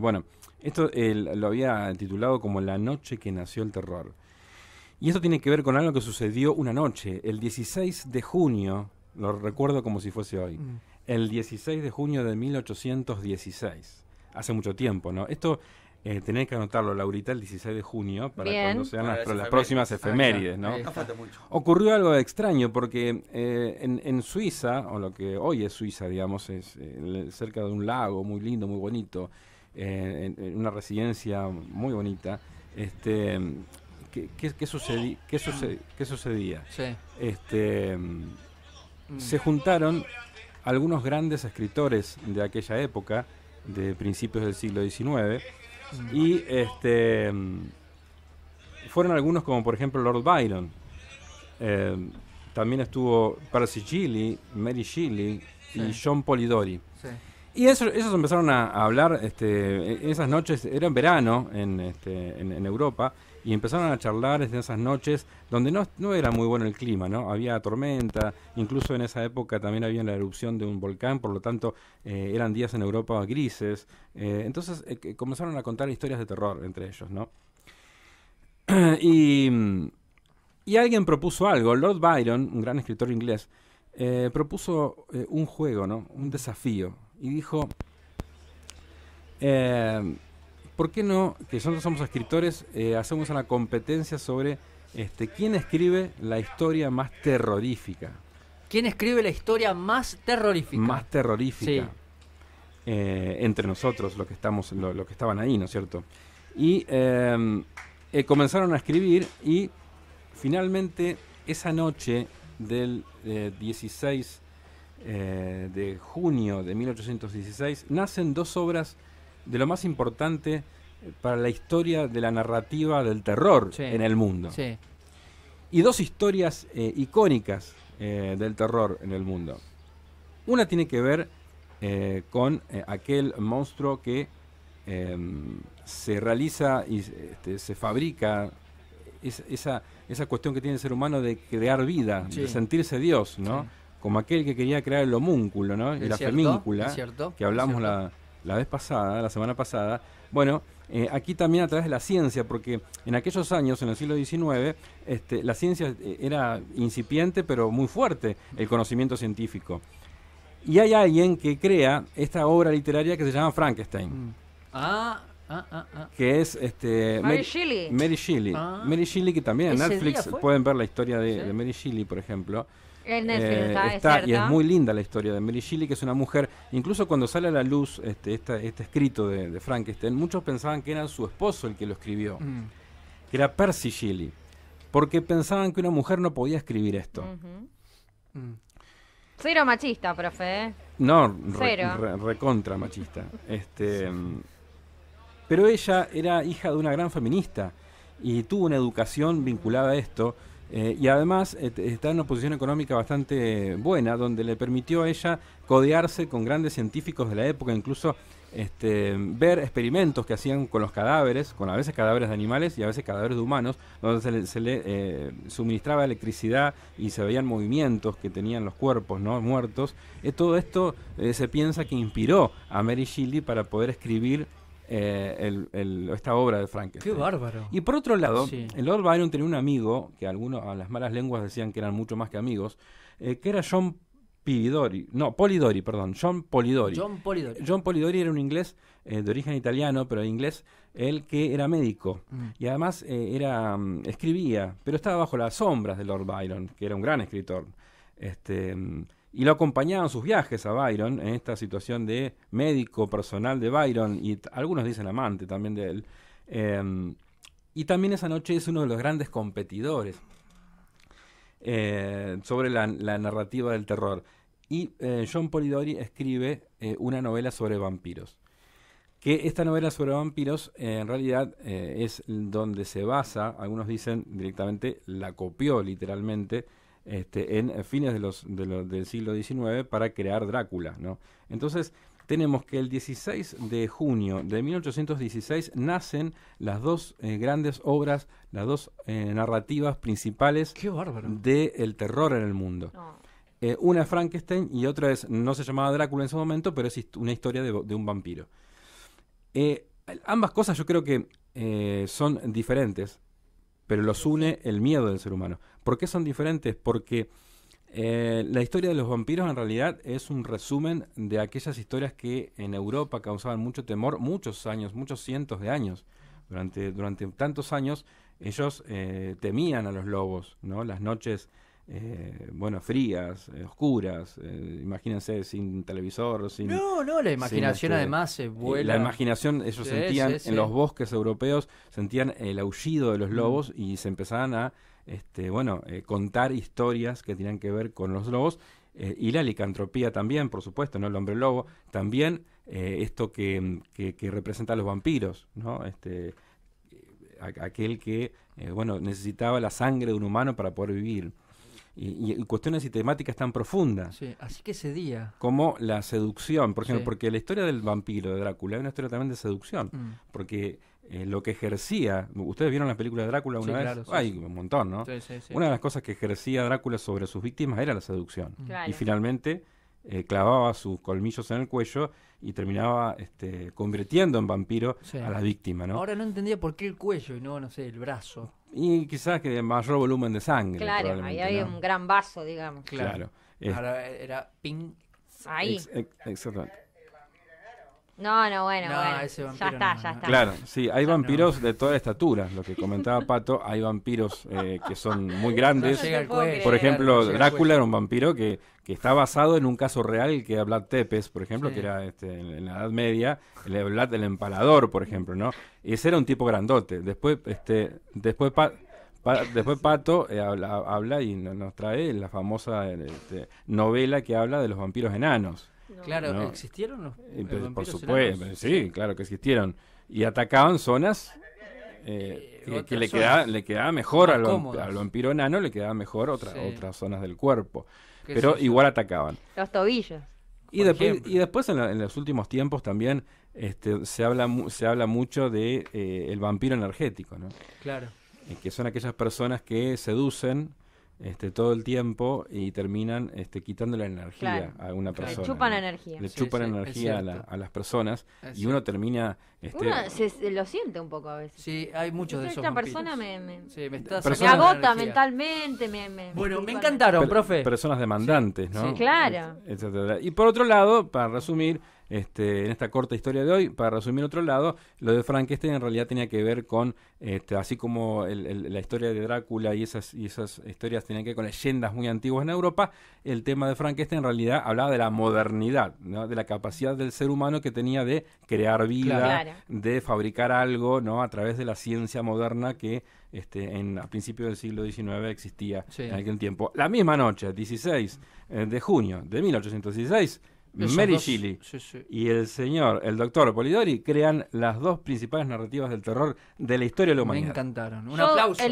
Bueno, esto lo había titulado como La noche que nació el terror. Y esto tiene que ver con algo que sucedió una noche, el 16 de junio, lo recuerdo como si fuese hoy, mm. el 16 de junio de 1816, hace mucho tiempo, ¿no? Esto eh, tenéis que anotarlo, Laurita, el 16 de junio, para cuando sean las, próximas efemérides, ¿no? Ocurrió algo extraño porque eh, en, Suiza, o lo que hoy es Suiza, digamos, es eh, cerca de un lago muy lindo, muy bonito, en, una residencia muy bonita. Este, ¿qué, qué, sucedía? Este, mm. Se juntaron algunos grandes escritores de aquella época, de principios del siglo XIX, mm. y este, fueron algunos como por ejemplo Lord Byron. Eh, también estuvo Percy Shelley, Mary Shelley y John Polidori. Sí. Y eso, ellos empezaron a, hablar, este, e-, esas noches, era en verano en, este, Europa, y empezaron a charlar en esas noches donde no, era muy bueno el clima, ¿no? Había tormenta, incluso en esa época también había la erupción de un volcán, por lo tanto eh, eran días en Europa grises. Eh, entonces eh, comenzaron a contar historias de terror entre ellos, ¿no? y, alguien propuso algo, Lord Byron, un gran escritor inglés, propuso un juego, ¿no? Un desafío y dijo, eh, ¿por qué no, que nosotros somos escritores, eh, hacemos una competencia sobre este, quién escribe la historia más terrorífica? ¿Quién escribe la historia más terrorífica? Más terrorífica. Eh, entre nosotros, los que, estamos, lo, que estaban ahí, ¿no es cierto? Y comenzaron a escribir y finalmente esa noche del 16 eh, de junio de 1816, nacen dos obras de lo más importante para la historia de la narrativa del terror en el mundo. Y dos historias eh, icónicas eh, del terror en el mundo. Una tiene que ver con aquel monstruo que em, se realiza y este, se fabrica esa, esa cuestión que tiene el ser humano de crear vida, de sentirse Dios, ¿no? como aquel que quería crear el homúnculo, ¿no? Y la femíncula, que hablamos la, vez pasada, la semana pasada. Bueno, eh, aquí también a través de la ciencia, porque en aquellos años, en el siglo XIX, este, la ciencia eh, era incipiente, pero muy fuerte, el conocimiento científico. Y hay alguien que crea esta obra literaria que se llama Frankenstein. Mm. Ah, Ah, ah, ah. que es este Mary Shelley. Mary Shelley. Mary Shelley que también en Netflix pueden ver la historia de, Mary Shelley, por ejemplo. Eh, está, y es muy linda la historia de Mary Shelley, que es una mujer, incluso cuando sale a la luz este, este escrito de, Frankenstein, muchos pensaban que era su esposo el que lo escribió, mm. que era Percy Shelley, porque pensaban que una mujer no podía escribir esto. Mm. Cero machista, profe. ¿eh? No, recontra machista. Este, Pero ella era hija de una gran feminista y tuvo una educación vinculada a esto. Eh, y además eh, está en una posición económica bastante buena, donde le permitió a ella codearse con grandes científicos de la época, incluso este, ver experimentos que hacían con los cadáveres, con a veces cadáveres de animales y a veces cadáveres de humanos, donde se le, eh, suministraba electricidad y se veían movimientos que tenían los cuerpos ¿no? muertos. todo esto se piensa que inspiró a Mary Shelley para poder escribir eh, esta obra de Frankenstein. ¡Qué bárbaro! Y por otro lado, el Lord Byron tenía un amigo, que algunos a las malas lenguas decían que eran mucho más que amigos, eh, que era John Polidori, no, Polidori, perdón, John Polidori. John Polidori. John Polidori era un inglés eh, de origen italiano, pero inglés, él que era médico mm. y además era mm, escribía, pero estaba bajo las sombras de Lord Byron, que era un gran escritor. Este, mm, y lo en sus viajes a Byron, en esta situación de médico personal de Byron, y algunos dicen amante también de él. Em, y también esa noche es uno de los grandes competidores eh, sobre la, narrativa del terror. Y eh, John Polidori escribe eh, una novela sobre vampiros. Que esta novela sobre vampiros en realidad es donde se basa, algunos dicen directamente, la copió literalmente, este, en fines de los, del siglo XIX para crear Drácula. ¿no? Entonces tenemos que el 16 de junio de 1816 nacen las dos eh, grandes obras, las dos eh, narrativas principales del terror en el mundo. Ah. Eh, una es Frankenstein y otra es, no se llamaba Drácula en ese momento, pero es una historia de, de un vampiro. ambas cosas yo creo que son diferentes pero los une el miedo del ser humano. ¿Por qué son diferentes? Porque eh, la historia de los vampiros en realidad es un resumen de aquellas historias que en Europa causaban mucho temor muchos años, muchos cientos de años. Durante, durante tantos años ellos eh, temían a los lobos, ¿no? Las noches eh, bueno, frías, eh, oscuras, eh, imagínense sin televisor, sin... No, no, la imaginación este, además se eh, vuela. La imaginación, ellos sentían en los bosques europeos, sentían el aullido de los mm. lobos y se empezaban a, este, bueno, contar historias que tenían que ver con los lobos y la licantropía también, por supuesto, ¿no? El hombre lobo, también esto que, que, representa a los vampiros, ¿no? Este, aquel que, bueno, necesitaba la sangre de un humano para poder vivir y, cuestiones y temáticas tan profundas. Sí, así que ese día. Como la seducción, por ejemplo, porque la historia del vampiro de Drácula es una historia también de seducción, mm. porque eh, lo que ejercía, ustedes vieron la película de Drácula una vez, hay un montón, ¿no? Una de las cosas que ejercía Drácula sobre sus víctimas era la seducción. Mm. Y finalmente eh, clavaba sus colmillos en el cuello y terminaba este, convirtiendo en vampiro a la víctima, ¿no? Ahora no entendía por qué el cuello y no, no sé, el brazo. Y quizás que de mayor volumen de sangre. Claro, ahí había un gran vaso, digamos. Claro. era Ahí. No, no, bueno, bueno. ya está, ya está. Claro, sí, hay vampiros de toda estatura, lo que comentaba Pato, hay vampiros eh, que son muy grandes. por ejemplo, Drácula era un vampiro que, está basado en un caso real que era Vlad Tepes, por ejemplo, que era este, en, la Edad Media, el Vlad el empalador, por ejemplo, ¿no? Ese era un tipo grandote. Después, este, después Pato eh, habla, y nos trae la famosa este, novela que habla de los vampiros enanos. Claro, ¿existieron eh, eh, Por supuesto, eh, sí, claro que existieron. Y atacaban zonas que, le, quedaba, mejor al, al, vampiro enano, le quedaba mejor otras zonas del cuerpo. Pero igual atacaban. Las tobillos. Y, después, y después en, los últimos tiempos también este, se, habla, se habla mucho de el vampiro energético, ¿no? Claro. que son aquellas personas que seducen este, todo el tiempo y terminan este, quitando la energía a una persona. Le chupan energía. Le chupan energía a, a, las personas y uno termina... Este, uno se, lo siente un poco a veces. Sí, hay muchos de esos Esta persona me, me, agota mentalmente. Me, bueno, me encantaron, profe. Personas demandantes, ¿no? claro. Y por otro lado, para resumir, este, en esta corta historia de hoy. Para resumir otro lado, lo de Frankenstein en realidad tenía que ver con, este, así como la historia de Drácula y esas, historias tenían que ver con leyendas muy antiguas en Europa, el tema de Frankenstein en realidad hablaba de la modernidad, de la capacidad del ser humano que tenía de crear vida, de fabricar algo ¿no? a través de la ciencia moderna que este, en, a principios del siglo XIX existía en aquel tiempo. La misma noche, 16 eh, de junio de 1816, Mary Shelley y el señor, el doctor Polidori, crean las dos principales narrativas del terror de la historia de la humanidad. Me encantaron. Un aplauso.